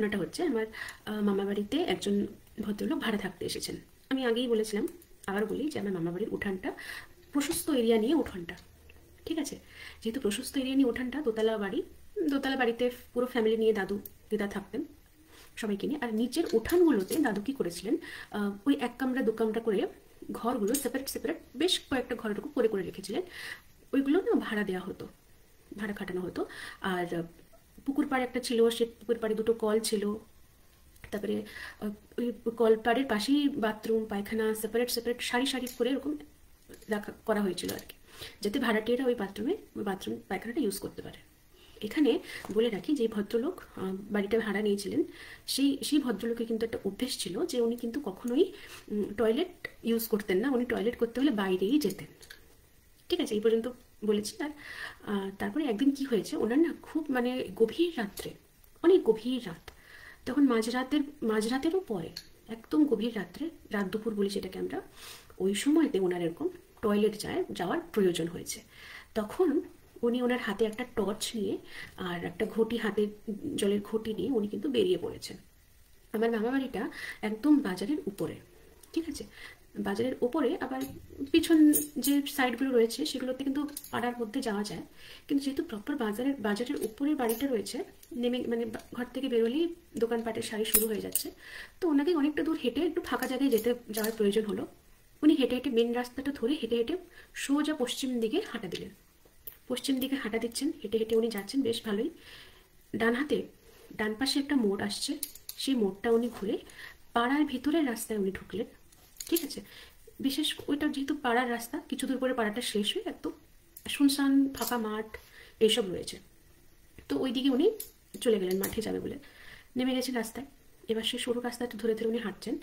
ঘটনাটা হচ্ছে আমার মামাবাড়িতে একজন ভদ্রলোক ভাড়া থাকতে এসেছেন আমি আগেই বলেছিলাম আবার বলি যে আমার মামাবাড়ির উঠানটা প্রশস্ত এরিয়া নিয়ে উঠানটা ঠিক আছে যেহেতু প্রশস্ত এরিয়া নিয়ে উঠানটা দোতলা বাড়ি দোতলা বাড়িতে পুরো ফ্যামিলি নিয়ে দাদু দিদা থাকতেন সবাইকে নিয়ে আর নিচের উঠানগুলোতে দাদু কি করেছিলেন ওই এক কামড়া দু কামড়া করে ঘরগুলো সেপারেট সেপারেট বেশ কয়েকটা ঘরটুকু করে করে রেখেছিলেন ওইগুলো না ভাড়া দেওয়া হতো ভাড়া খাটানো হতো আর পুকুর পাড়ে একটা ছিল সে পুকুর পাড়ে দুটো কল ছিল তারপরে ওই কল পাড়ের পাশেই বাথরুম পায়খানা সেপারেট সেপারেট সারি সারি করে এরকম রাখা করা হয়েছিল আর কি যাতে ভাড়াটিয়ারা ওই বাথরুমে বাথরুম পায়খানাটা ইউজ করতে পারে এখানে বলে রাখি যে ভদ্রলোক বাড়িটা ভাড়া নিয়েছিলেন সেই সেই ভদ্রলোকের কিন্তু একটা অভ্যেস ছিল যে উনি কিন্তু কখনোই টয়লেট ইউজ করতেন না উনি টয়লেট করতে হলে বাইরেই যেতেন ঠিক আছে এই পর্যন্ত বলেছি আর তারপরে একদিন কি হয়েছে ওনার না খুব মানে গভীর রাত্রে অনেক গভীর রাত তখন মাঝরাতের মাঝরাতেরও পরে একদম গভীর রাত্রে রাত দুপুর বলি সেটাকে আমরা ওই সময়তে ওনার এরকম টয়লেট যায় যাওয়ার প্রয়োজন হয়েছে তখন উনি ওনার হাতে একটা টর্চ নিয়ে আর একটা ঘটি হাতে জলের ঘটি নিয়ে উনি কিন্তু বেরিয়ে পড়েছেন আমার মামা বাড়িটা একদম বাজারের উপরে ঠিক আছে বাজারের ওপরে আবার পিছন যে সাইডগুলো রয়েছে সেগুলোতে কিন্তু পাড়ার মধ্যে যাওয়া যায় কিন্তু যেহেতু প্রপার বাজারের বাজারের উপরের বাড়িটা রয়েছে নেমে মানে ঘর থেকে বেরোলেই দোকানপাটের শাড়ি শুরু হয়ে যাচ্ছে তো ওনাকে অনেকটা দূর হেঁটে একটু ফাঁকা জায়গায় যেতে যাওয়ার প্রয়োজন হলো উনি হেঁটে হেঁটে মেন রাস্তাটা ধরে হেঁটে হেঁটে সোজা পশ্চিম দিকে হাঁটা দিলেন পশ্চিম দিকে হাঁটা দিচ্ছেন হেঁটে হেঁটে উনি যাচ্ছেন বেশ ভালোই ডান হাতে ডান পাশে একটা মোড় আসছে সেই মোড়টা উনি ঘুরে পাড়ার ভিতরের রাস্তায় উনি ঢুকলেন ঠিক আছে বিশেষ ওইটা যেহেতু পাড়ার রাস্তা কিছু দূর পরে পাড়াটা শেষ হয়ে একদম শুনশান ফাঁকা মাঠ এইসব রয়েছে তো ওই দিকে উনি চলে গেলেন মাঠে যাবে বলে নেমে গেছে রাস্তায় এবার সেই সরু রাস্তাটা ধরে ধরে উনি হাঁটছেন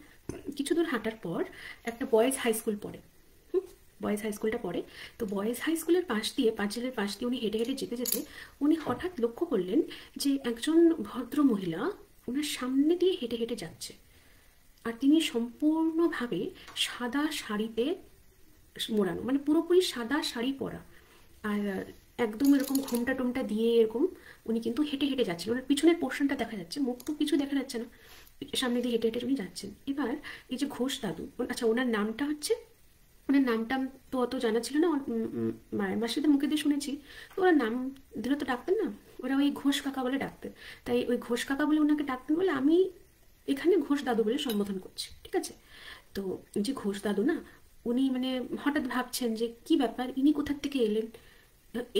কিছু দূর হাঁটার পর একটা বয়েজ হাই স্কুল পড়ে বয়েজ হাই স্কুলটা পড়ে তো বয়েজ হাই স্কুলের পাশ দিয়ে পাঁচিলের পাশ দিয়ে উনি হেঁটে হেঁটে যেতে যেতে উনি হঠাৎ লক্ষ্য করলেন যে একজন ভদ্র মহিলা ওনার সামনে দিয়ে হেঁটে হেঁটে যাচ্ছে আর তিনি সম্পূর্ণভাবে সাদা শাড়িতে মোড়ানো মানে পুরোপুরি সাদা শাড়ি পরা আর একদম এরকম ঘোমটা টোমটা দিয়ে এরকম উনি কিন্তু হেঁটে হেঁটে যাচ্ছেন ওনার পিছনের পোর্শনটা দেখা যাচ্ছে মুখ তো কিছু দেখা যাচ্ছে না সামনে দিয়ে হেঁটে হেঁটে উনি যাচ্ছেন এবার এই যে ঘোষ দাদু আচ্ছা ওনার নামটা হচ্ছে ওনার নামটা তো অত জানা ছিল না মায়ের মাসিদের মুখে দিয়ে শুনেছি তো ওরা নাম দিলে তো ডাকতেন না ওরা ওই ঘোষ কাকা বলে ডাকতেন তাই ওই ঘোষ কাকা বলে ওনাকে ডাকতেন বলে আমি এখানে ঘোষ দাদু বলে সম্বোধন করছে ঠিক আছে তো যে ঘোষ দাদু না উনি মানে হঠাৎ ভাবছেন যে কি ব্যাপার ইনি কোথার থেকে এলেন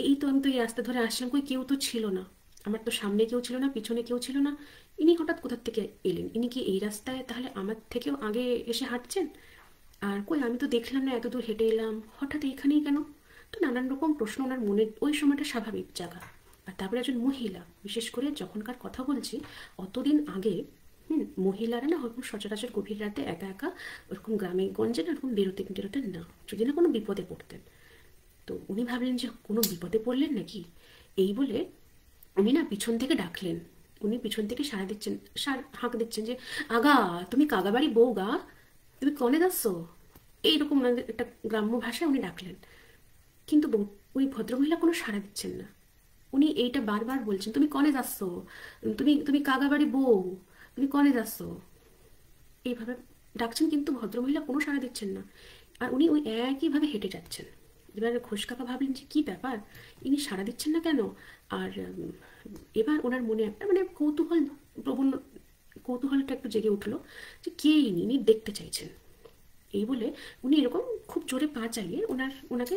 এই তো আমি তো এই রাস্তা ধরে আসলাম কই কেউ তো ছিল না আমার তো সামনে কেউ ছিল না পিছনে কেউ ছিল না ইনি হঠাৎ কোথার থেকে এলেন ইনি কি এই রাস্তায় তাহলে আমার থেকেও আগে এসে হাঁটছেন আর কই আমি তো দেখলাম না এতদূর হেঁটে এলাম হঠাৎ এখানেই কেন তো নানান রকম প্রশ্ন ওনার মনে ওই সময়টা স্বাভাবিক জায়গা আর তারপরে একজন মহিলা বিশেষ করে যখনকার কথা বলছি অতদিন আগে হুম মহিলারা না ওরকম সচরাচর গভীর রাতে একা একা ওরকম গ্রামে গঞ্জে না ওরকম বেরোতে বেরোতেন না যদি না কোনো বিপদে পড়তেন তো উনি ভাবলেন যে কোনো বিপদে পড়লেন নাকি এই বলে উনি না পিছন থেকে ডাকলেন উনি পিছন থেকে সাড়া দিচ্ছেন সার হাঁক দিচ্ছেন যে আগা তুমি কাগাবাড়ি বউ গা তুমি কনে যাচ্ছ এইরকম মানে একটা গ্রাম্য ভাষায় উনি ডাকলেন কিন্তু ওই ভদ্রমহিলা কোনো সাড়া দিচ্ছেন না উনি এইটা বারবার বলছেন তুমি কনে যাচ্ছ তুমি তুমি কাগাবাড়ি বউ তুমি কলেজ আসছো এইভাবে ডাকছেন কিন্তু ভদ্রমহিলা কোনো সাড়া দিচ্ছেন না আর উনি ওই একইভাবে হেঁটে যাচ্ছেন এবার ঘোষ ভাবলেন যে কী ব্যাপার ইনি সাড়া দিচ্ছেন না কেন আর এবার ওনার মনে একটা মানে কৌতূহল প্রবণ কৌতূহলটা একটু জেগে উঠলো যে কে ইনি ইনি দেখতে চাইছেন এই বলে উনি এরকম খুব জোরে পা চালিয়ে ওনার ওনাকে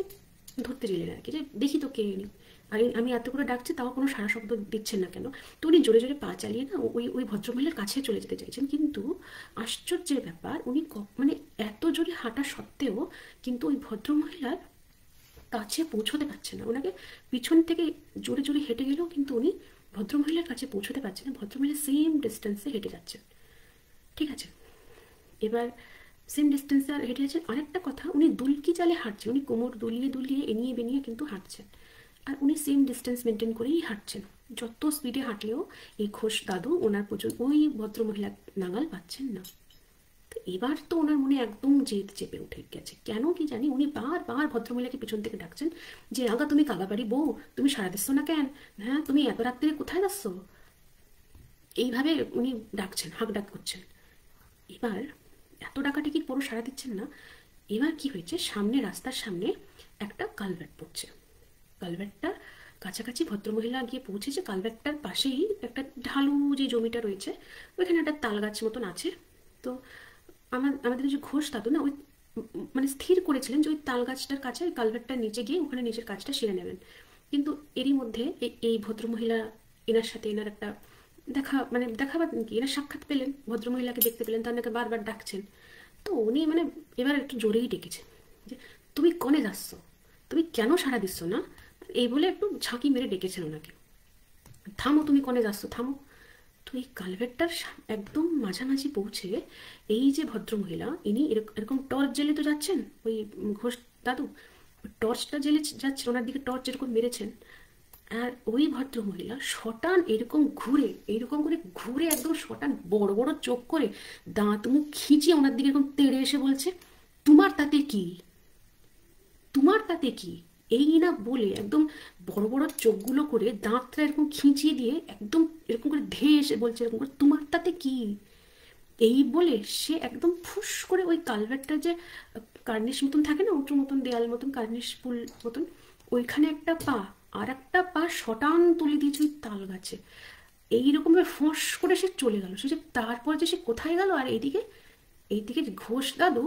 ধরতে গেলেন আর কি যে দেখি তো কে ইনি আর আমি এত করে ডাকছি তাও কোনো সারা শব্দ দিচ্ছেন না কেন তো উনি জোরে জোরে পা চালিয়ে না ওই ওই ভদ্রমহিলার কাছে চলে যেতে চাইছেন কিন্তু আশ্চর্যের ব্যাপার উনি মানে এত জোরে হাঁটা সত্ত্বেও কিন্তু ওই ভদ্রমহিলার কাছে পৌঁছতে পারছে না ওনাকে পিছন থেকে জোরে জোরে হেঁটে গেলেও কিন্তু উনি ভদ্রমহিলার কাছে পৌঁছতে পারছে না ভদ্রমহিলা সেম ডিস্টেন্সে হেঁটে যাচ্ছে ঠিক আছে এবার সেম ডিস্টেন্সে হেঁটে যাচ্ছেন আরেকটা কথা উনি দুলকি চালে হাঁটছে উনি কোমর দুলিয়ে দুলিয়ে এনিয়ে বেনিয়ে কিন্তু হাঁটছেন আর উনি সেম ডিস্টেন্স মেনটেন করেই হাঁটছেন যত স্পিডে হাঁটলেও এই ঘোষ দাদু ওনার পর্যন্ত ওই ভদ্রমহিলা নাগাল পাচ্ছেন না তো এবার তো ওনার মনে একদম জেদ চেপে উঠে গেছে কেন কি জানি উনি বারবার ভদ্রমহিলাকে পিছন থেকে ডাকছেন যে আগা তুমি কালাবাড়ি বউ তুমি সারা দিচ্ছ না কেন হ্যাঁ তুমি এত রাত্রে কোথায় যাচ্ছ এইভাবে উনি ডাকছেন হাঁক ডাক করছেন এবার এত টিকিট পুরো সারা দিচ্ছেন না এবার কি হয়েছে সামনে রাস্তার সামনে একটা কালভার্ট পড়ছে কালভেটটার কাছাকাছি ভদ্রমহিলা গিয়ে পৌঁছেছে কালভেটটার পাশেই একটা ঢালু যে জমিটা রয়েছে ওইখানে একটা তাল গাছ মতন আছে তো আমার আমাদের যে ঘোষ দাদু না ওই মানে স্থির করেছিলেন যে ওই তাল গাছটার কাছে ওই কালভেটটার নিচে গিয়ে ওখানে নিজের কাজটা সেরে নেবেন কিন্তু এরই মধ্যে এই ভদ্রমহিলা এনার সাথে এনার একটা দেখা মানে দেখা বা কি এনার সাক্ষাৎ পেলেন ভদ্রমহিলাকে দেখতে পেলেন তার বারবার ডাকছেন তো উনি মানে এবার একটু জোরেই ডেকেছেন যে তুমি কনে যাচ্ছ তুমি কেন সাড়া দিচ্ছ না এই বলে একটু ঝাঁকি মেরে ডেকেছেন ওনাকে থামো তুমি কনে যাচ্ছ থামো তো এই কালভেটটার একদম মাঝামাঝি পৌঁছে এই যে ভদ্রমহিলা ইনি এরকম টর্চ জেলে তো যাচ্ছেন ওই ঘোষ দাদু টর্চটা জেলে যাচ্ছেন ওনার দিকে টর্চ এরকম মেরেছেন আর ওই ভদ্রমহিলা শটান এরকম ঘুরে এরকম করে ঘুরে একদম শটান বড় বড় চোখ করে দাঁত মুখ খিচিয়ে ওনার দিকে এরকম তেড়ে এসে বলছে তোমার তাতে কি তোমার তাতে কি এই না বলে একদম বড় বড় চোখগুলো করে দাঁতটা এরকম খিঁচিয়ে দিয়ে একদম এরকম করে ধেয়ে এসে বলছে এরকম করে তোমার তাতে কী এই বলে সে একদম ফুস করে ওই কালভেটটা যে কার্নিশ মতন থাকে না উঁচু মতন দেয়াল মতন কার্নিশ ফুল মতন ওইখানে একটা পা আর একটা পা শটান তুলে দিয়েছে ওই তাল গাছে এইরকমভাবে ফোঁস করে সে চলে গেল সে যে তারপর যে সে কোথায় গেল আর এইদিকে এইদিকে ঘোষ দাদু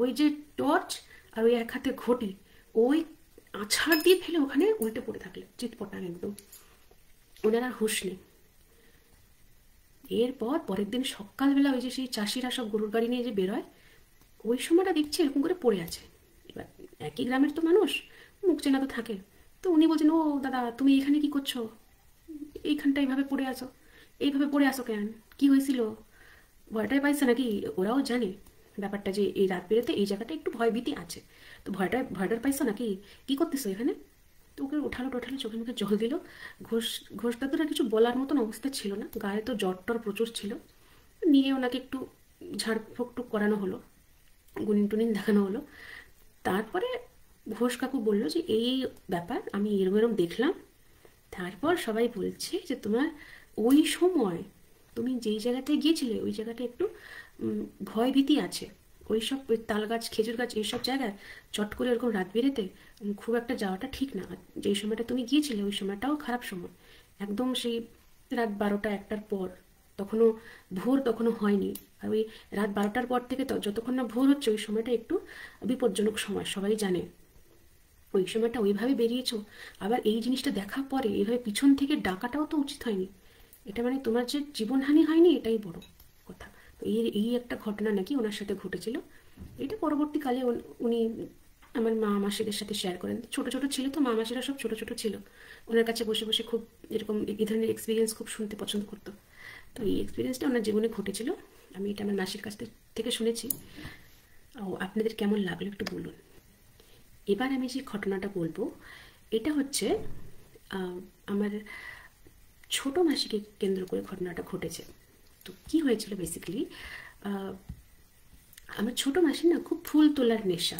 ওই যে টর্চ আর ওই এক হাতে ঘটি ওই আছাড় দিয়ে ফেলে ওখানে উল্টে পড়ে থাকলেন চিটপটান একদম ওনারা আর হুঁশ নেই এরপর পরের দিন সকালবেলা ওই যে সেই চাষিরা সব গরুর গাড়ি নিয়ে যে বেরোয় ওই সময়টা দেখছি এরকম করে পড়ে আছে এবার একই গ্রামের তো মানুষ মুখ চেনা তো থাকে তো উনি বলছেন ও দাদা তুমি এখানে কি করছো এইখানটা এইভাবে পড়ে আছো এইভাবে পড়ে আসো কেন কি হয়েছিল ভয়টাই পাইছে নাকি ওরাও জানে ব্যাপারটা যে এই রাত বেরোতে এই জায়গাটা একটু ভয়ভীতি আছে তো ভয়টা ভয়টার পাইছো নাকি কী করতেছো এখানে তো ওকে উঠালো টোঠালো চোখের মুখে জল দিল ঘোষ ঘোষ দাদুরা কিছু বলার মতন অবস্থা ছিল না গায়ে তো জ্বর টর প্রচুর ছিল নিয়ে ওনাকে একটু ঝাড়ফুঁক টুক করানো হলো গুনিন টুনিন দেখানো হলো তারপরে ঘোষ কাকু বললো যে এই ব্যাপার আমি এরম এরম দেখলাম তারপর সবাই বলছে যে তোমার ওই সময় তুমি যেই জায়গাটায় গিয়েছিলে ওই জায়গাটা একটু ভয় ভীতি আছে ওই সব তাল গাছ খেজুর গাছ এইসব জায়গায় চট করে ওরকম রাত বেরেতে খুব একটা যাওয়াটা ঠিক না যেই সময়টা তুমি গিয়েছিলে ওই সময়টাও খারাপ সময় একদম সেই রাত বারোটা একটার পর তখনও ভোর তখনও হয়নি আর ওই রাত বারোটার পর থেকে তো যতক্ষণ না ভোর হচ্ছে ওই সময়টা একটু বিপজ্জনক সময় সবাই জানে ওই সময়টা ওইভাবে বেরিয়েছো আবার এই জিনিসটা দেখার পরে এইভাবে পিছন থেকে ডাকাটাও তো উচিত হয়নি এটা মানে তোমার যে জীবনহানি হয়নি এটাই বড় কথা এই এই একটা ঘটনা নাকি ওনার সাথে ঘটেছিল এটা পরবর্তীকালে উনি আমার মা মাসিদের সাথে শেয়ার করেন ছোট ছোট ছিল তো মা মাসিরা সব ছোট ছোট ছিল ওনার কাছে বসে বসে খুব এরকম এই ধরনের এক্সপিরিয়েন্স খুব শুনতে পছন্দ করতো তো এই এক্সপিরিয়েন্সটা ওনার জীবনে ঘটেছিল আমি এটা আমার মাসির কাছ থেকে শুনেছি ও আপনাদের কেমন লাগলো একটু বলুন এবার আমি যে ঘটনাটা বলবো এটা হচ্ছে আমার ছোট মাসিকে কেন্দ্র করে ঘটনাটা ঘটেছে তো কি হয়েছিল বেসিক্যালি আমার ছোটো মাসির না খুব ফুল তোলার নেশা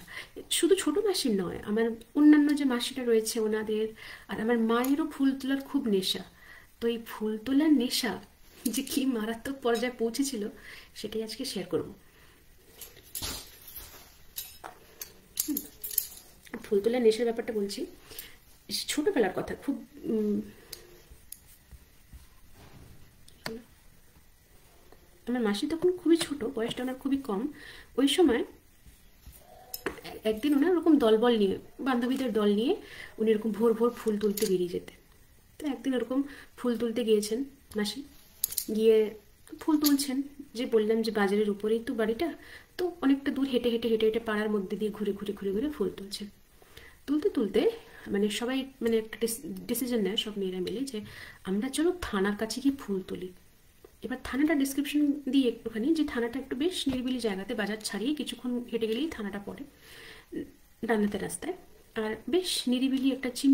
শুধু ছোটো মাসির নয় আমার অন্যান্য যে মাসিটা রয়েছে ওনাদের আর আমার মায়েরও ফুল তোলার খুব নেশা তো এই ফুল তোলার নেশা যে কি মারাত্মক পর্যায়ে পৌঁছেছিল সেটাই আজকে শেয়ার করব ফুল তোলার নেশার ব্যাপারটা বলছি ছোটোবেলার কথা খুব আমার মাসি তখন খুবই ছোট বয়সটা ওনার খুবই কম ওই সময় একদিন ওনার ওরকম দলবল নিয়ে বান্ধবীদের দল নিয়ে উনি এরকম ভোর ভোর ফুল তুলতে বেরিয়ে যেতেন তো একদিন ওরকম ফুল তুলতে গিয়েছেন মাসি গিয়ে ফুল তুলছেন যে বললাম যে বাজারের উপরেই তো বাড়িটা তো অনেকটা দূর হেঁটে হেঁটে হেঁটে হেঁটে পাড়ার মধ্যে দিয়ে ঘুরে ঘুরে ঘুরে ঘুরে ফুল তুলছেন তুলতে তুলতে মানে সবাই মানে একটা ডিসিশন নেয় সব মেয়েরা মিলে যে আমরা চলো থানার কাছে গিয়ে ফুল তুলি এবার থানাটা ডিসক্রিপশন দিয়ে একটুখানি যে থানাটা একটু বেশ নিরিবিলি জায়গাতে বাজার ছাড়িয়ে কিছুক্ষণ হেঁটে গেলেই থানাটা পড়ে ডানাতে রাস্তায় আর বেশ নিরিবিলি একটা চিন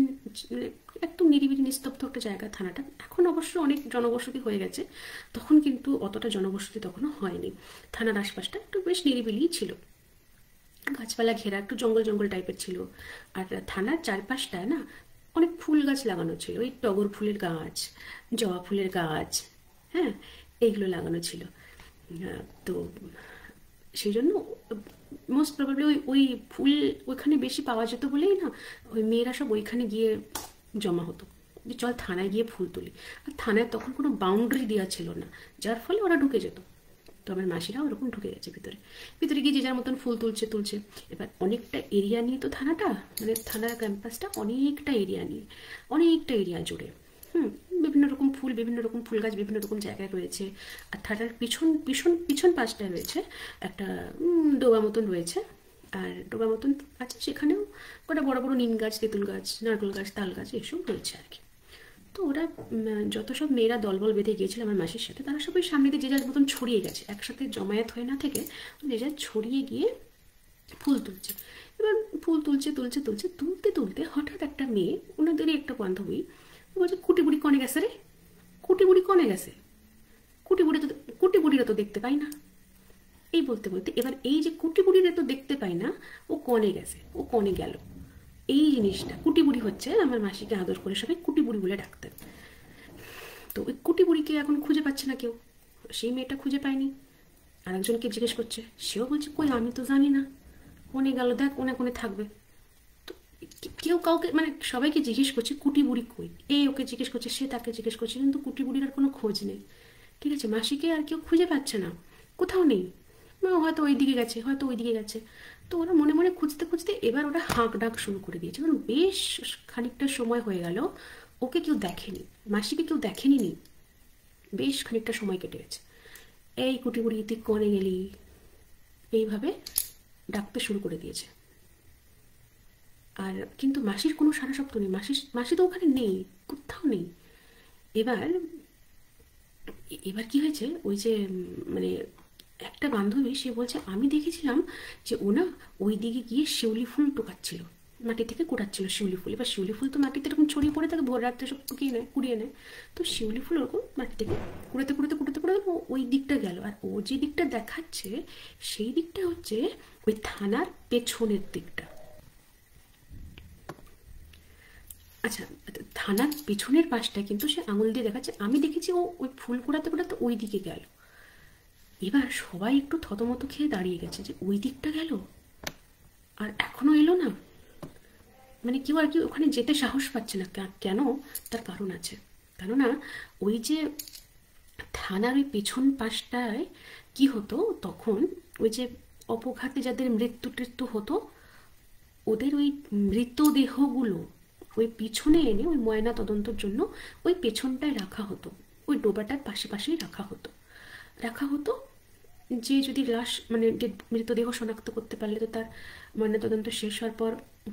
একদম নিরিবিলি নিস্তব্ধ একটা জায়গা থানাটা এখন অবশ্য অনেক জনবসতি হয়ে গেছে তখন কিন্তু অতটা জনবসতি তখনও হয়নি থানার আশপাশটা একটু বেশ নিরিবিলিই ছিল গাছপালা ঘেরা একটু জঙ্গল জঙ্গল টাইপের ছিল আর থানার চারপাশটায় না অনেক ফুল গাছ লাগানো ছিল ওই টগর ফুলের গাছ জবা ফুলের গাছ হ্যাঁ এইগুলো লাগানো ছিল হ্যাঁ, তো সেই জন্য মোস্ট প্রবাবলি ওই ওই ফুল ওইখানে বেশি পাওয়া যেত বলেই না ওই মেয়েরা সব ওইখানে গিয়ে জমা হতো যে চল থানায় গিয়ে ফুল তুলি আর থানায় তখন কোনো বাউন্ডারি দেওয়া ছিল না যার ফলে ওরা ঢুকে যেত তো আমার মাসিরা ওরকম ঢুকে গেছে ভিতরে ভিতরে গিয়ে যে যার মতন ফুল তুলছে তুলছে এবার অনেকটা এরিয়া নিয়ে তো থানাটা মানে থানার ক্যাম্পাসটা অনেকটা এরিয়া নিয়ে অনেকটা এরিয়া জুড়ে হুম ফুল বিভিন্ন রকম ফুল গাছ বিভিন্ন রকম জায়গায় রয়েছে আর থালার পিছন পিছন পিছন পাশটায় রয়েছে একটা ডোবা মতন রয়েছে আর ডোবা মতন আছে সেখানেও কটা বড় বড় নিম গাছ তেঁতুল গাছ নারকেল গাছ তাল গাছ এসব রয়েছে আর কি তো ওরা যত সব মেয়েরা দলবল বেঁধে গিয়েছিল আমার মাসির সাথে তারা সবাই সামনে দিয়ে যে যার মতন ছড়িয়ে গেছে একসাথে জমায়েত হয়ে না থেকে যে যার ছড়িয়ে গিয়ে ফুল তুলছে এবার ফুল তুলছে তুলছে তুলছে তুলতে তুলতে হঠাৎ একটা মেয়ে ওনাদেরই একটা বান্ধবী বলছে কুটি বুড়ি কনে গেছে রে কুটিবুড়ি কনে গেছে কুটিবুড়ি তো কুটিবুড়িরা তো দেখতে পাই না এই বলতে বলতে এবার এই যে কুটিবুড়িরা তো দেখতে পাই না ও কনে গেছে ও কনে গেল এই জিনিসটা কুটিবুড়ি হচ্ছে আমার মাসিকে আদর করে সবাই কুটিবুড়ি বলে ডাকতেন তো ওই কুটিবুড়িকে এখন খুঁজে পাচ্ছে না কেউ সেই মেয়েটা খুঁজে পায়নি আরেকজনকে জিজ্ঞেস করছে সেও বলছে কই আমি তো জানি না কনে গেল দেখ কোনে কোনে থাকবে কেউ কাউকে মানে সবাইকে জিজ্ঞেস করছে কুটি বুড়ি কই এই ওকে জিজ্ঞেস করছে সে তাকে জিজ্ঞেস করছে কিন্তু কুটি বুড়ির আর কোনো খোঁজ নেই ঠিক আছে মাসিকে আর কেউ খুঁজে পাচ্ছে না কোথাও নেই হয়তো ওই দিকে গেছে হয়তো ওই দিকে গেছে তো ওরা মনে মনে খুঁজতে খুঁজতে এবার ওরা হাঁক ডাক শুরু করে দিয়েছে কারণ বেশ খানিকটা সময় হয়ে গেল ওকে কেউ দেখেনি মাসিকে কেউ দেখেনি নি বেশ খানিকটা সময় কেটে গেছে এই কুটি বুড়ি তুই কনে গেলি এইভাবে ডাকতে শুরু করে দিয়েছে আর কিন্তু মাসির কোনো সারা শব্দ নেই মাসির মাসি তো ওখানে নেই কোথাও নেই এবার এবার কি হয়েছে ওই যে মানে একটা বান্ধবী সে বলছে আমি দেখেছিলাম যে ও না ওই দিকে গিয়ে শিউলি ফুল টোকাচ্ছিল মাটি থেকে কোটাচ্ছিল শিউলি ফুল এবার শিউলি ফুল তো মাটিতে এরকম ছড়িয়ে পড়ে থাকে ভোর রাত্রে সব টুকিয়ে নেয় কুড়িয়ে নেয় তো শিউলি ফুল ওরকম মাটি থেকে কুড়াতে কুড়াতে কুড়াতে কুড়াতে ওই দিকটা গেল আর ও যে দিকটা দেখাচ্ছে সেই দিকটা হচ্ছে ওই থানার পেছনের দিকটা আচ্ছা থানার পিছনের পাশটা কিন্তু সে আঙুল দিয়ে দেখাচ্ছে আমি দেখেছি ও ওই ফুল কুড়াতে কুড়াতে ওই দিকে গেল এবার সবাই একটু থতমত খেয়ে দাঁড়িয়ে গেছে যে ওই দিকটা গেল আর এখনও এলো না মানে কেউ আর কি ওখানে যেতে সাহস পাচ্ছে না কেন তার কারণ আছে কেননা ওই যে থানার ওই পেছন পাশটায় কি হতো তখন ওই যে অপঘাতে যাদের মৃত্যু টৃত্যু হতো ওদের ওই মৃতদেহগুলো ওই পেছনে এনে ওই ময়না তদন্তর জন্য ওই পেছনটায় রাখা হতো ওই ডোবাটার পাশেই রাখা হতো রাখা হতো যে যদি লাশ মানে মৃতদেহ শনাক্ত করতে পারলে তো তার ময়নাতদন্ত শেষ হওয়ার পর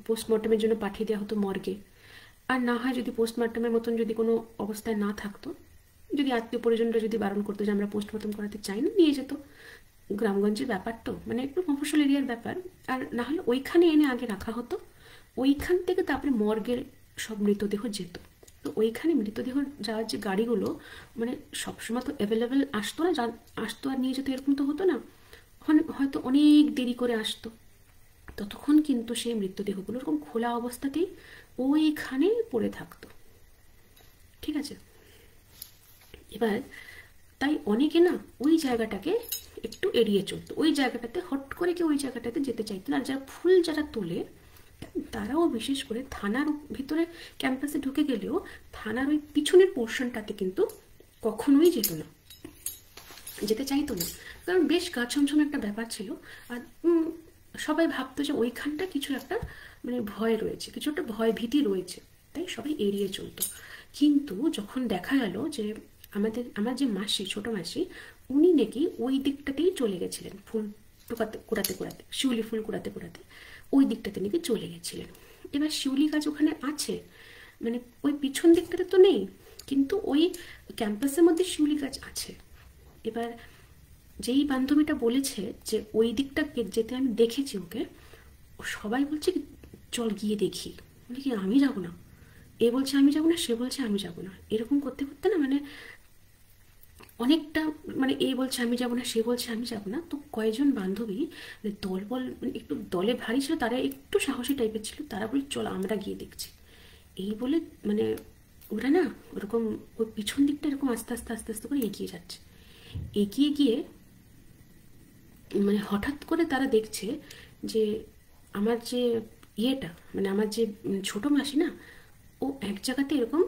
পোস্টমর্টমের জন্য পাঠিয়ে দেওয়া হতো মর্গে আর না হয় যদি পোস্টমর্টমের মতন যদি কোনো অবস্থায় না থাকতো যদি আত্মীয় পরিজনরা যদি বারণ করতো যে আমরা পোস্টমর্টম করাতে চাই না নিয়ে যেত গ্রামগঞ্জের ব্যাপার তো মানে একটু মফসল এরিয়ার ব্যাপার আর না হলে ওইখানে এনে আগে রাখা হতো ওইখান থেকে তারপরে মর্গের সব মৃতদেহ যেত তো ওইখানে মৃতদেহ যাওয়ার যে গাড়িগুলো মানে সবসময় তো অ্যাভেলেবেল আসতো না আসতো আর নিয়ে যেত এরকম তো হতো না হয়তো অনেক দেরি করে আসতো ততক্ষণ কিন্তু সেই মৃতদেহগুলো ওরকম খোলা অবস্থাতেই ওইখানে পড়ে থাকতো ঠিক আছে এবার তাই অনেকে না ওই জায়গাটাকে একটু এড়িয়ে চলতো ওই জায়গাটাতে হট করে কেউ ওই জায়গাটাতে যেতে চাইতো না আর যারা ফুল যারা তোলে তারাও বিশেষ করে থানার ভিতরে ক্যাম্পাসে ঢুকে গেলেও থানার ওই পিছনের পোর্শনটাতে কিন্তু কখনোই যেত না যেতে চাইতো না কারণ বেশ গাছমছম ছমছম একটা ব্যাপার ছিল আর সবাই ভাবতো যে ওইখানটা কিছু একটা মানে ভয় রয়েছে কিছু একটা ভয় ভীতি রয়েছে তাই সবাই এড়িয়ে চলতো কিন্তু যখন দেখা গেল যে আমাদের আমার যে মাসি ছোট মাসি উনি নাকি ওই দিকটাতেই চলে গেছিলেন ফুল কুড়াতে কুড়াতে কুড়াতে শিউলি ফুল কুড়াতে কুড়াতে ওই দিকটাতে নাকি চলে গেছিলেন এবার শিউলি গাছ ওখানে আছে মানে ওই পিছন দিকটাতে তো নেই কিন্তু ওই ক্যাম্পাসের মধ্যে শিউলি গাছ আছে এবার যেই বান্ধবীটা বলেছে যে ওই দিকটা যেতে আমি দেখেছি ওকে সবাই বলছে চল গিয়ে দেখি বলি কি আমি যাবো না এ বলছে আমি যাবো না সে বলছে আমি যাবো না এরকম করতে করতে না মানে অনেকটা মানে এই বলছে আমি যাবো না সে বলছে আমি যাবো না তো কয়েকজন বান্ধবী দল দলবল মানে একটু দলে ভারী ছিল তারা একটু সাহসী টাইপের ছিল তারা বলে চল আমরা গিয়ে দেখছি এই বলে মানে ওরা না ওরকম ওর পিছন দিকটা এরকম আস্তে আস্তে আস্তে আস্তে করে এগিয়ে যাচ্ছে এগিয়ে গিয়ে মানে হঠাৎ করে তারা দেখছে যে আমার যে ইয়েটা মানে আমার যে ছোটো মাসি না ও এক জায়গাতে এরকম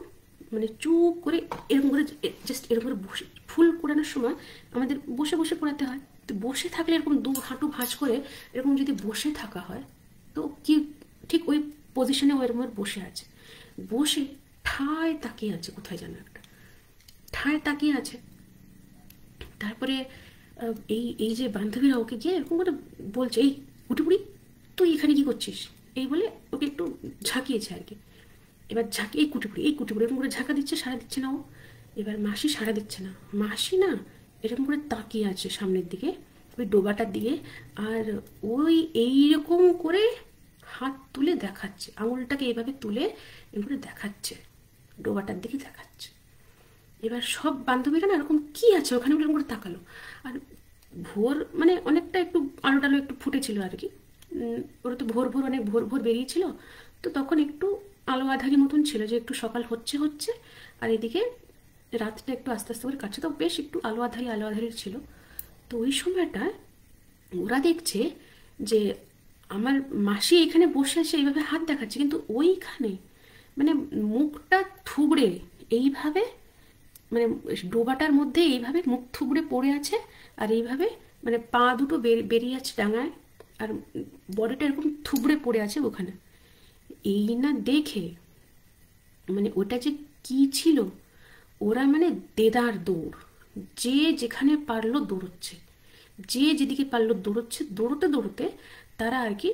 মানে চুপ করে এরকম করে জাস্ট এরকম করে বসে ফুল কোরানোর সময় আমাদের বসে বসে পড়াতে হয় তো বসে থাকলে এরকম দু হাঁটু ভাঁজ করে এরকম যদি বসে থাকা হয় তো কি ঠিক ওই পজিশনে ও এরকম বসে আছে বসে ঠায় তাকিয়ে আছে কোথায় যেন একটা ঠায় তাকিয়ে আছে তারপরে এই এই যে বান্ধবীরা ওকে গিয়ে এরকম করে বলছে এই উঠি তুই এখানে কি করছিস এই বলে ওকে একটু ঝাঁকিয়েছে আর কি এবার ঝাঁকি এই কুটিপুড়ি এই কুটিপুড়ি এরকম করে ঝাঁকা দিচ্ছে সারা দিচ্ছে না ও এবার মাসি সারা দিচ্ছে না মাসি না এরকম করে তাকিয়ে আছে সামনের দিকে ওই ডোবাটা দিয়ে আর ওই এইরকম করে হাত তুলে দেখাচ্ছে আঙুলটাকে এভাবে তুলে এরকম করে দেখাচ্ছে ডোবাটার দিকে দেখাচ্ছে এবার সব বান্ধবীরা না এরকম কি আছে ওখানে এরকম করে তাকালো আর ভোর মানে অনেকটা একটু আলো টালো একটু ফুটেছিল আর কি ওরা তো ভোর ভোর অনেক ভোর ভোর বেরিয়েছিল তো তখন একটু আলো আধারি মতন ছিল যে একটু সকাল হচ্ছে হচ্ছে আর এদিকে রাতটা একটু আস্তে আস্তে করে কাটছে তো বেশ একটু আলো আধারি আলো আধারি ছিল তো ওই সময়টা ওরা দেখছে যে আমার মাসি এখানে বসে আছে এইভাবে হাত দেখাচ্ছে কিন্তু ওইখানে মানে মুখটা থুবড়ে এইভাবে মানে ডোবাটার মধ্যে এইভাবে মুখ থুবড়ে পড়ে আছে আর এইভাবে মানে পা দুটো বেরিয়ে আছে ডাঙায় আর বডিটা এরকম থুবড়ে পড়ে আছে ওখানে এই না দেখে মানে ওটা যে কি ছিল ওরা মানে দেদার দৌড় যে যেখানে পারলো দৌড়চ্ছে যে যেদিকে পারলো দৌড়চ্ছে দৌড়তে দৌড়তে তারা আর কি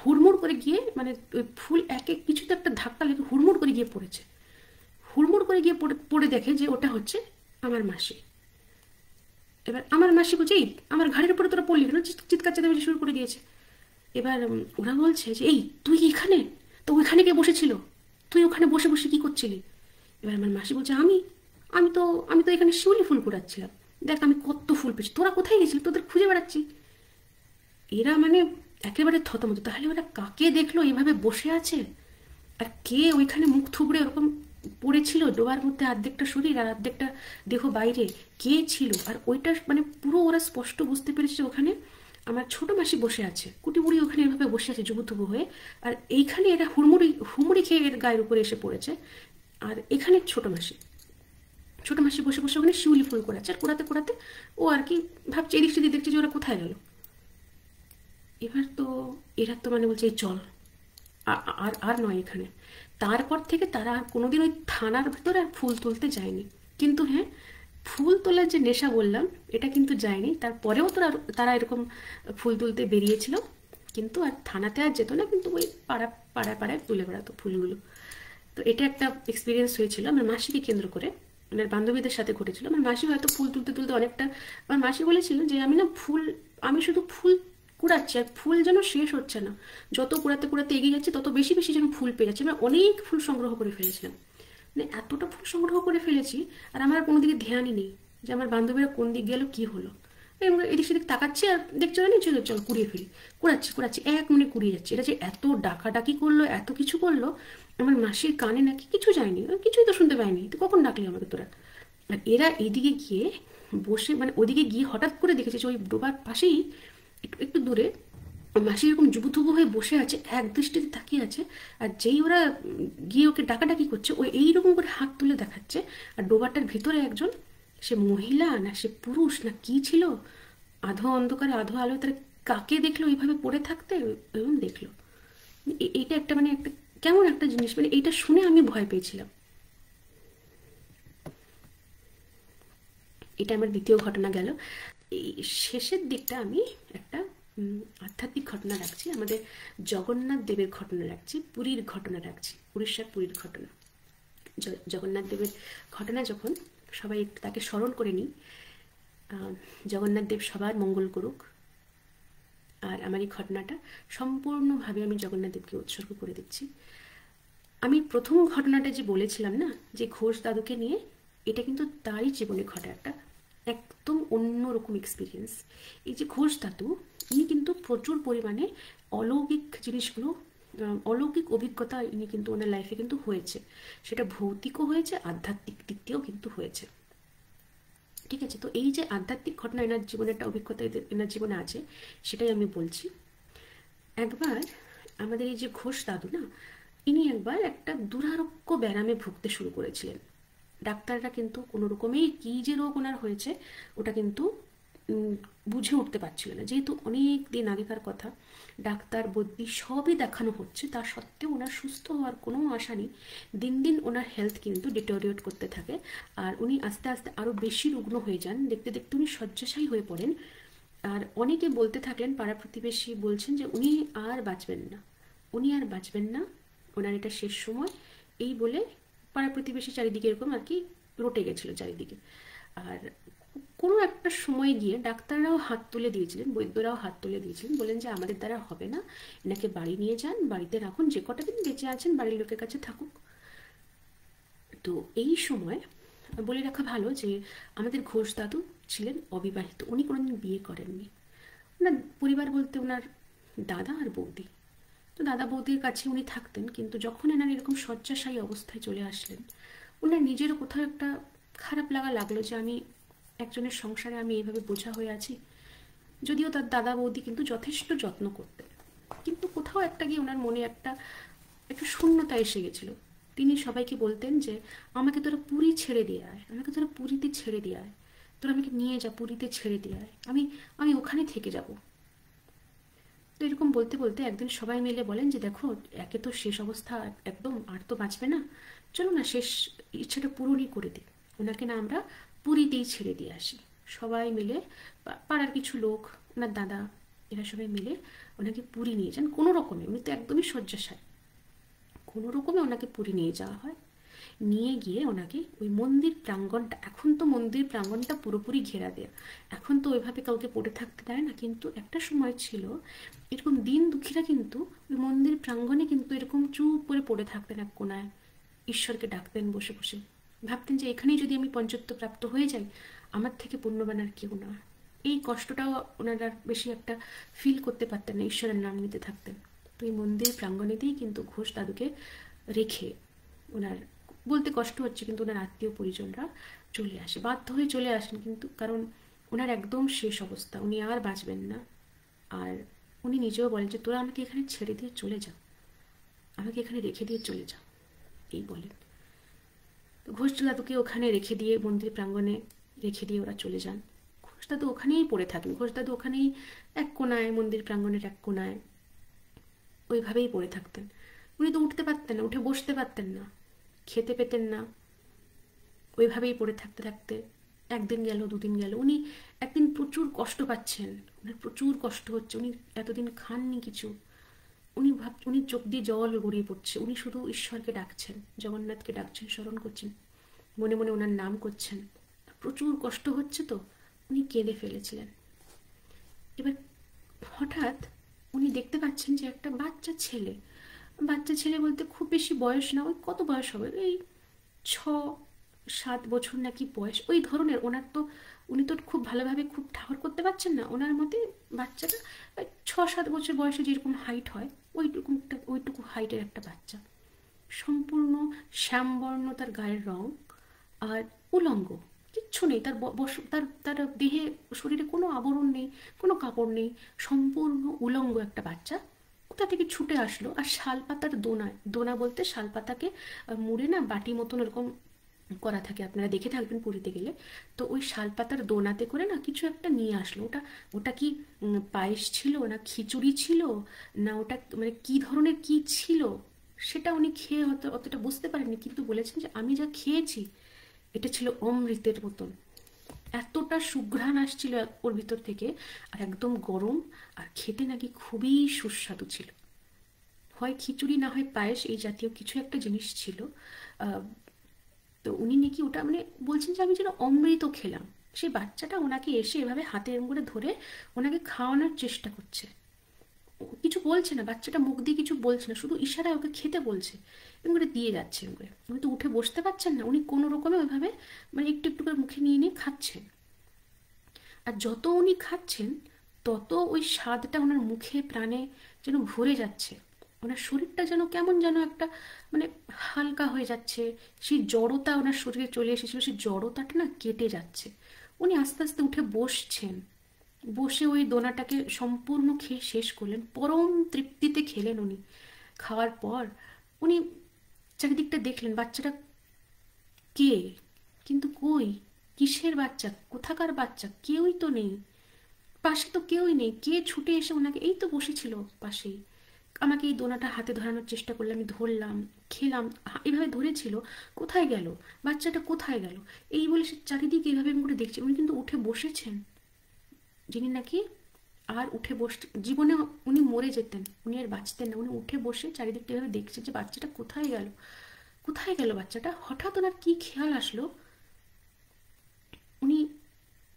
হুড়মুড় করে গিয়ে মানে ওই ফুল এক এক কিছুতে একটা ধাক্কা লেগে হুড়মুড় করে গিয়ে পড়েছে হুড়মুড় করে গিয়ে পড়ে পড়ে দেখে যে ওটা হচ্ছে আমার মাসি এবার আমার মাসি বুঝেই এই আমার ঘাড়ের উপরে তোরা পড়লি কেন চিৎকার চেঁচামেচি শুরু করে দিয়েছে এবার ওরা বলছে যে এই তুই এখানে তো ওইখানে কে বসেছিল তুই ওখানে বসে বসে কি করছিলি এবার আমার মাসি বলছে আমি আমি তো আমি তো এখানে শিউলি ফুল কুড়াচ্ছিলাম দেখ আমি কত ফুল পেয়েছি তোরা কোথায় গেছিলি তোদের খুঁজে বেড়াচ্ছি এরা মানে একেবারে থতমত তাহলে ওরা কাকে দেখলো এভাবে বসে আছে আর কে ওইখানে মুখ থুবড়ে ওরকম পড়েছিল ডোবার মধ্যে অর্ধেকটা শরীর আর অর্ধেকটা দেহ বাইরে কে ছিল আর ওইটা মানে পুরো ওরা স্পষ্ট বুঝতে পেরেছে ওখানে আমার ছোট মাসি বসে আছে কুটিমুড়ি ওখানে এভাবে বসে আছে জুবুথুবু হয়ে আর এইখানে এটা হুড়মুড়ি হুমুড়ি খেয়ে এর গায়ের উপরে এসে পড়েছে আর এখানে ছোট মাসি ছোট মাসি বসে বসে ওখানে শিউলি ফুল করেছে আর কোড়াতে কোড়াতে ও আর কি ভাবছে এদিক সেদিক দেখছে যে ওরা কোথায় গেল এবার তো এরা তো মানে বলছে এই চল আর আর নয় এখানে তারপর থেকে তারা কোনোদিন ওই থানার ভেতরে আর ফুল তুলতে যায়নি কিন্তু হ্যাঁ ফুল তোলার যে নেশা বললাম এটা কিন্তু যায়নি তারপরেও তারা তারা এরকম ফুল তুলতে বেরিয়েছিল কিন্তু আর থানাতে আর যেত না কিন্তু ওই পাড়া পাড়ায় পাড়ায় তুলে বেড়াতো ফুলগুলো তো এটা একটা এক্সপিরিয়েন্স হয়েছিল আমার মাসিকে কেন্দ্র করে আমার মানে বান্ধবীদের সাথে ঘটেছিল আমার মাসি হয়তো ফুল তুলতে তুলতে অনেকটা আমার মাসি বলেছিল যে আমি না ফুল আমি শুধু ফুল কুড়াচ্ছি আর ফুল যেন শেষ হচ্ছে না যত কুড়াতে কুড়াতে এগিয়ে যাচ্ছে তত বেশি বেশি যেন ফুল পেয়ে যাচ্ছে আমি অনেক ফুল সংগ্রহ করে ফেলেছিলাম মানে এতটা ফুল সংগ্রহ করে ফেলেছি আর আমার কোনো দিকে ধ্যানই নেই যে আমার বান্ধবীরা কোন দিক গেল কি হলো এদিক সেদিক তাকাচ্ছি আর দেখছো না মানে চলো চল কুড়িয়ে ফেলি কুড়াচ্ছি কুড়াচ্ছি এক মিনিট কুড়িয়ে যাচ্ছে এটা যে এত ডাকাডাকি করলো এত কিছু করলো আমার মাসির কানে নাকি কিছু যায়নি কিছুই তো শুনতে পাইনি তো কখন ডাকলি আমাকে তোরা আর এরা এদিকে গিয়ে বসে মানে ওদিকে গিয়ে হঠাৎ করে দেখেছে যে ওই ডোবার পাশেই একটু একটু দূরে মাসি এরকম যুবতুবু হয়ে বসে আছে এক দৃষ্টিতে তাকিয়ে আছে আর যেই ওরা গিয়ে ওকে ডাকাডাকি করছে ও এইরকম করে হাত তুলে দেখাচ্ছে আর ডোবাটার ভিতরে একজন সে মহিলা না সে পুরুষ না কি ছিল আধো অন্ধকারে আধো আলোয় তার কাকে দেখলো এইভাবে পড়ে থাকতে এবং দেখলো এইটা একটা মানে একটা কেমন একটা জিনিস মানে এটা শুনে আমি ভয় পেয়েছিলাম এটা আমার দ্বিতীয় ঘটনা গেল এই শেষের দিকটা আমি একটা আধ্যাত্মিক ঘটনা রাখছি আমাদের জগন্নাথ দেবের ঘটনা রাখছি পুরীর ঘটনা রাখছি উড়িষ্যার পুরীর ঘটনা জগন্নাথ দেবের ঘটনা যখন সবাই একটু তাকে স্মরণ করে নিই জগন্নাথ দেব সবার মঙ্গল করুক আর আমার এই ঘটনাটা সম্পূর্ণভাবে আমি জগন্নাথ দেবকে উৎসর্গ করে দিচ্ছি আমি প্রথম ঘটনাটা যে বলেছিলাম না যে ঘোষ দাদুকে নিয়ে এটা কিন্তু তারই জীবনে ঘটা একটা একদম অন্যরকম এক্সপিরিয়েন্স এই যে ঘোষ ধাতু ইনি কিন্তু প্রচুর পরিমাণে অলৌকিক জিনিসগুলো অলৌকিক অভিজ্ঞতা ইনি কিন্তু ওনার লাইফে কিন্তু হয়েছে সেটা ভৌতিকও হয়েছে আধ্যাত্মিক দিক দিয়েও কিন্তু হয়েছে ঠিক আছে তো এই যে আধ্যাত্মিক ঘটনা এনার জীবনে একটা অভিজ্ঞতা এনার জীবনে আছে সেটাই আমি বলছি একবার আমাদের এই যে ঘোষ দাদু না ইনি একবার একটা দুরারোগ্য ব্যায়ামে ভুগতে শুরু করেছিলেন ডাক্তাররা কিন্তু কোনো রকমেই কী যে রোগ ওনার হয়েছে ওটা কিন্তু বুঝে উঠতে পারছিল না যেহেতু অনেক দিন আগেকার কথা ডাক্তার বদ্যি সবই দেখানো হচ্ছে তা সত্ত্বেও ওনার সুস্থ হওয়ার কোনো আশা নেই দিন দিন ওনার হেলথ কিন্তু ডিটোরিয়েট করতে থাকে আর উনি আস্তে আস্তে আরও বেশি রুগ্ন হয়ে যান দেখতে দেখতে উনি শয্যাশায়ী হয়ে পড়েন আর অনেকে বলতে থাকলেন পাড়া প্রতিবেশী বলছেন যে উনি আর বাঁচবেন না উনি আর বাঁচবেন না ওনার এটা শেষ সময় এই বলে পাড়া প্রতিবেশী চারিদিকে এরকম আর কি রটে গেছিলো চারিদিকে আর কোনো একটা সময় গিয়ে ডাক্তাররাও হাত তুলে দিয়েছিলেন বৈদ্যরাও হাত তুলে দিয়েছিলেন বলেন যে আমাদের দ্বারা হবে না এনাকে বাড়ি নিয়ে যান বাড়িতে রাখুন যে কটা দিন বেঁচে আছেন বাড়ির লোকের কাছে থাকুক তো এই সময় বলে রাখা ভালো যে আমাদের ঘোষ দাদু ছিলেন অবিবাহিত উনি কোনোদিন বিয়ে করেননি ওনার পরিবার বলতে ওনার দাদা আর বৌদি তো দাদা বৌদির কাছে উনি থাকতেন কিন্তু যখন এনার এরকম শয্যাশায়ী অবস্থায় চলে আসলেন ওনার নিজেরও কোথাও একটা খারাপ লাগা লাগলো যে আমি একজনের সংসারে আমি এভাবে বোঝা হয়ে আছি যদিও তার দাদা বৌদি কিন্তু যথেষ্ট যত্ন করতেন কিন্তু কোথাও একটা গিয়ে ওনার মনে একটা একটা শূন্যতা এসে গেছিলো তিনি সবাইকে বলতেন যে আমাকে তোরা পুরী ছেড়ে দিয়ে আয় আমাকে তোরা পুরীতে ছেড়ে দিয়ে আয় তোরা আমাকে নিয়ে যা পুরীতে ছেড়ে দিয়ে আয় আমি আমি ওখানে থেকে যাবো তো এরকম বলতে বলতে একদিন সবাই মিলে বলেন যে দেখো একে তো শেষ অবস্থা একদম আর তো বাঁচবে না চলো না শেষ ইচ্ছাটা পূরণই করে দিই ওনাকে না আমরা পুরীতেই ছেড়ে দিয়ে আসি সবাই মিলে পাড়ার কিছু লোক ওনার দাদা এরা সবাই মিলে ওনাকে পুরী নিয়ে যান কোনো রকমে উনি তো একদমই শয্যাশায় কোনো রকমে ওনাকে পুরী নিয়ে যাওয়া হয় নিয়ে গিয়ে ওনাকে ওই মন্দির প্রাঙ্গণটা এখন তো মন্দির প্রাঙ্গণটা পুরোপুরি ঘেরা দেয় এখন তো ওইভাবে কাউকে পড়ে থাকতে দেয় না কিন্তু একটা সময় ছিল এরকম দিন দুঃখীরা কিন্তু ওই মন্দির প্রাঙ্গণে কিন্তু এরকম চুপ করে পড়ে থাকতেন এক কোনায় ঈশ্বরকে ডাকতেন বসে বসে ভাবতেন যে এখানেই যদি আমি পঞ্চত্ব প্রাপ্ত হয়ে যাই আমার থেকে পূর্ণবান আর কেউ না এই কষ্টটাও ওনারা বেশি একটা ফিল করতে পারতেন না ঈশ্বরের নাম নিতে থাকতেন তো এই মন্দির প্রাঙ্গণেতেই কিন্তু ঘোষ দাদুকে রেখে ওনার বলতে কষ্ট হচ্ছে কিন্তু ওনার আত্মীয় পরিজনরা চলে আসে বাধ্য হয়ে চলে আসেন কিন্তু কারণ ওনার একদম শেষ অবস্থা উনি আর বাঁচবেন না আর উনি নিজেও বলেন যে তোরা আমাকে এখানে ছেড়ে দিয়ে চলে যা আমাকে এখানে রেখে দিয়ে চলে যা এই বলেন তো ঘোষ দাদুকে ওখানে রেখে দিয়ে মন্দির প্রাঙ্গণে রেখে দিয়ে ওরা চলে যান ঘোষ দাদু ওখানেই পড়ে থাকেন ঘোষ দাদু ওখানেই এক কোনায় মন্দির প্রাঙ্গণের এক কোনায় ওইভাবেই পড়ে থাকতেন উনি তো উঠতে পারতেন না উঠে বসতে পারতেন না খেতে পেতেন না ওইভাবেই পড়ে থাকতে থাকতে একদিন গেল দুদিন গেল উনি একদিন প্রচুর কষ্ট পাচ্ছেন ওনার প্রচুর কষ্ট হচ্ছে উনি এতদিন খাননি কিছু উনি ভাব উনি চোখ দিয়ে জল গড়িয়ে পড়ছে উনি শুধু ঈশ্বরকে ডাকছেন জগন্নাথকে ডাকছেন স্মরণ করছেন মনে মনে ওনার নাম করছেন প্রচুর কষ্ট হচ্ছে তো উনি কেঁদে ফেলেছিলেন এবার হঠাৎ উনি দেখতে পাচ্ছেন যে একটা বাচ্চা ছেলে বাচ্চা ছেলে বলতে খুব বেশি বয়স না ওই কত বয়স হবে এই ছ সাত বছর নাকি বয়স ওই ধরনের ওনার তো উনি তো খুব ভালোভাবে খুব ঠাহর করতে পারছেন না ওনার মতে বাচ্চাটা ছ সাত বছর বয়সে যেরকম হাইট হয় ওইটুকু ওইটুকু হাইটের একটা বাচ্চা সম্পূর্ণ শ্যামবর্ণ তার গায়ের রং আর উলঙ্গ কিচ্ছু নেই তার বস তার তার দেহে শরীরে কোনো আবরণ নেই কোনো কাপড় নেই সম্পূর্ণ উলঙ্গ একটা বাচ্চা কোথা থেকে ছুটে আসলো আর শাল পাতার দোনা দোনা বলতে শাল পাতাকে মুড়ে না বাটি মতন ওরকম করা থাকে আপনারা দেখে থাকবেন পুরীতে গেলে তো ওই শাল পাতার দোনাতে করে না কিছু একটা নিয়ে আসলো ওটা ওটা কি পায়েস ছিল না খিচুড়ি ছিল না ওটা মানে কি ধরনের কি ছিল সেটা উনি খেয়ে হয়তো অতটা বুঝতে পারেননি কিন্তু বলেছেন যে আমি যা খেয়েছি এটা ছিল অমৃতের মতন এতটা সুঘ্রাণ আসছিল ওর ভিতর থেকে আর একদম গরম আর খেতে নাকি খুবই সুস্বাদু ছিল হয় খিচুড়ি না হয় পায়েস এই জাতীয় কিছু একটা জিনিস ছিল তো উনি নাকি ওটা মানে বলছেন যে আমি যেন অমৃত খেলাম সেই বাচ্চাটা ওনাকে এসে এভাবে হাতে এম করে ধরে ওনাকে খাওয়ানোর চেষ্টা করছে কিছু বলছে না বাচ্চাটা মুখ দিয়ে কিছু বলছে না শুধু ইশারায় ওকে খেতে বলছে এবং করে দিয়ে যাচ্ছে ওকে উনি তো উঠে বসতে পারছেন না উনি কোনো রকমে ওইভাবে মানে একটু একটু করে মুখে নিয়ে নিয়ে খাচ্ছেন আর যত উনি খাচ্ছেন তত ওই স্বাদটা ওনার মুখে প্রাণে যেন ভরে যাচ্ছে ওনার শরীরটা যেন কেমন যেন একটা মানে হালকা হয়ে যাচ্ছে সেই জড়তা ওনার শরীরে চলে এসেছিল সেই জড়তাটা না কেটে যাচ্ছে উনি আস্তে আস্তে উঠে বসছেন বসে ওই দোনাটাকে সম্পূর্ণ খেয়ে শেষ করলেন পরম তৃপ্তিতে খেলেন উনি খাওয়ার পর উনি চারিদিকটা দেখলেন বাচ্চাটা কে কিন্তু কই কিসের বাচ্চা কোথাকার বাচ্চা কেউই তো নেই পাশে তো কেউই নেই কে ছুটে এসে ওনাকে এই তো বসেছিল পাশেই আমাকে এই দোনাটা হাতে ধরানোর চেষ্টা করলে আমি ধরলাম খেলাম এভাবে ধরেছিল কোথায় গেল বাচ্চাটা কোথায় গেল এই বলে সে চারিদিকে এইভাবে করে দেখছে উনি কিন্তু উঠে বসেছেন যিনি নাকি আর উঠে বসতে জীবনে উনি মরে যেতেন উনি আর বাঁচতেন না উনি উঠে বসে চারিদিকটা এভাবে দেখছে যে বাচ্চাটা কোথায় গেল কোথায় গেল বাচ্চাটা হঠাৎ ওনার কি খেয়াল আসলো উনি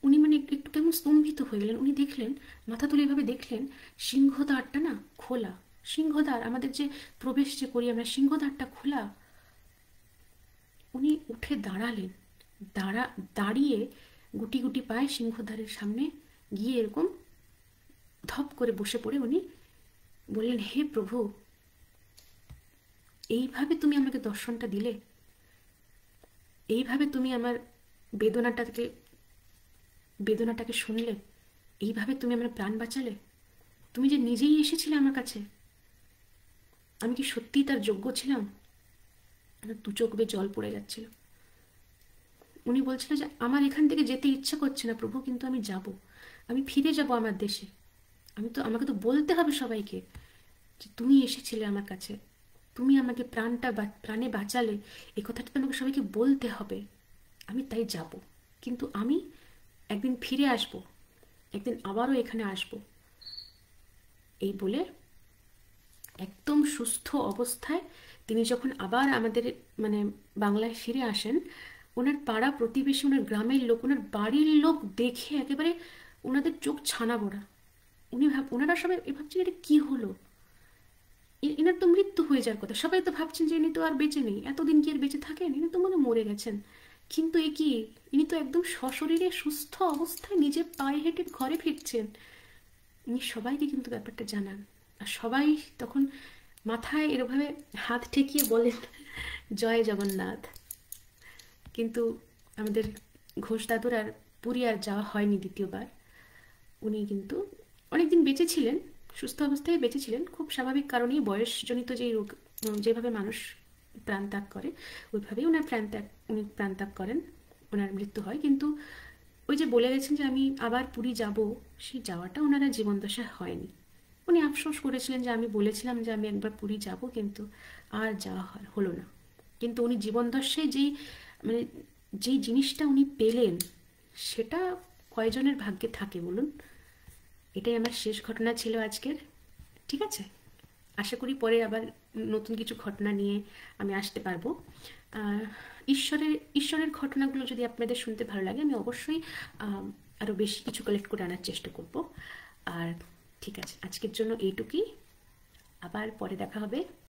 উনি মানে একটু কেমন স্তম্ভিত হয়ে গেলেন উনি দেখলেন মাথা তুলে এভাবে দেখলেন সিংহদ্বারটা না খোলা সিংহদ্বার আমাদের যে প্রবেশ যে করি আমরা সিংহদ্বারটা খোলা উনি উঠে দাঁড়ালেন দাঁড়া দাঁড়িয়ে গুটি গুটি পায়ে সিংহদ্বারের সামনে গিয়ে এরকম ধপ করে বসে পড়ে উনি বললেন হে প্রভু এইভাবে তুমি আমাকে দর্শনটা দিলে এইভাবে তুমি আমার বেদনাটাকে বেদনাটাকে শুনলে এইভাবে তুমি আমার প্রাণ বাঁচালে তুমি যে নিজেই এসেছিলে আমার কাছে আমি কি সত্যিই তার যোগ্য ছিলাম আমার মানে দু চোখ জল পড়ে যাচ্ছিল উনি বলছিল যে আমার এখান থেকে যেতে ইচ্ছা করছে না প্রভু কিন্তু আমি যাবো আমি ফিরে যাব আমার দেশে আমি তো আমাকে তো বলতে হবে সবাইকে যে তুমি এসেছিলে আমার কাছে তুমি আমাকে প্রাণটা প্রাণে বাঁচালে এ কথাটা তো আমাকে সবাইকে বলতে হবে আমি তাই যাব কিন্তু আমি একদিন ফিরে আসব একদিন আবারও এখানে আসব এই বলে একদম সুস্থ অবস্থায় তিনি যখন আবার আমাদের মানে বাংলায় ফিরে আসেন ওনার পাড়া প্রতিবেশী ওনার গ্রামের লোক ওনার বাড়ির লোক দেখে একেবারে ওনাদের চোখ ছানা ভরা উনি ভাব ওনারা সবাই ভাবছেন এটা কী হলো এনার তো মৃত্যু হয়ে যাওয়ার কথা সবাই তো ভাবছেন যে ইনি তো আর বেঁচে নেই এতদিন কি আর বেঁচে থাকেন ইনি তো মনে মরে গেছেন কিন্তু এ কি ইনি তো একদম সশরীরে সুস্থ অবস্থায় নিজের পায়ে হেঁটে ঘরে ফিরছেন ইনি সবাইকে কিন্তু ব্যাপারটা জানান আর সবাই তখন মাথায় এরভাবে হাত ঠেকিয়ে বলেন জয় জগন্নাথ কিন্তু আমাদের ঘোষ দাদুর আর পুরী আর যাওয়া হয়নি দ্বিতীয়বার উনি কিন্তু অনেকদিন বেঁচে ছিলেন সুস্থ অবস্থায় বেঁচে ছিলেন খুব স্বাভাবিক কারণেই বয়সজনিত যেই রোগ যেভাবে মানুষ প্রাণত্যাগ করে ওইভাবেই ওনার প্রাণত্যাগ উনি প্রাণত্যাগ করেন ওনার মৃত্যু হয় কিন্তু ওই যে বলে গেছেন যে আমি আবার পুরী যাব সেই যাওয়াটা ওনারা জীবনদশায় হয়নি উনি আফসোস করেছিলেন যে আমি বলেছিলাম যে আমি একবার পুরী যাব কিন্তু আর যাওয়া হলো না কিন্তু উনি জীবনদশায় যেই মানে যেই জিনিসটা উনি পেলেন সেটা কয়জনের ভাগ্যে থাকে বলুন এটাই আমার শেষ ঘটনা ছিল আজকের ঠিক আছে আশা করি পরে আবার নতুন কিছু ঘটনা নিয়ে আমি আসতে পারবো ঈশ্বরের ঈশ্বরের ঘটনাগুলো যদি আপনাদের শুনতে ভালো লাগে আমি অবশ্যই আরও বেশি কিছু কালেক্ট করে আনার চেষ্টা করব আর ঠিক আছে আজকের জন্য এইটুকুই আবার পরে দেখা হবে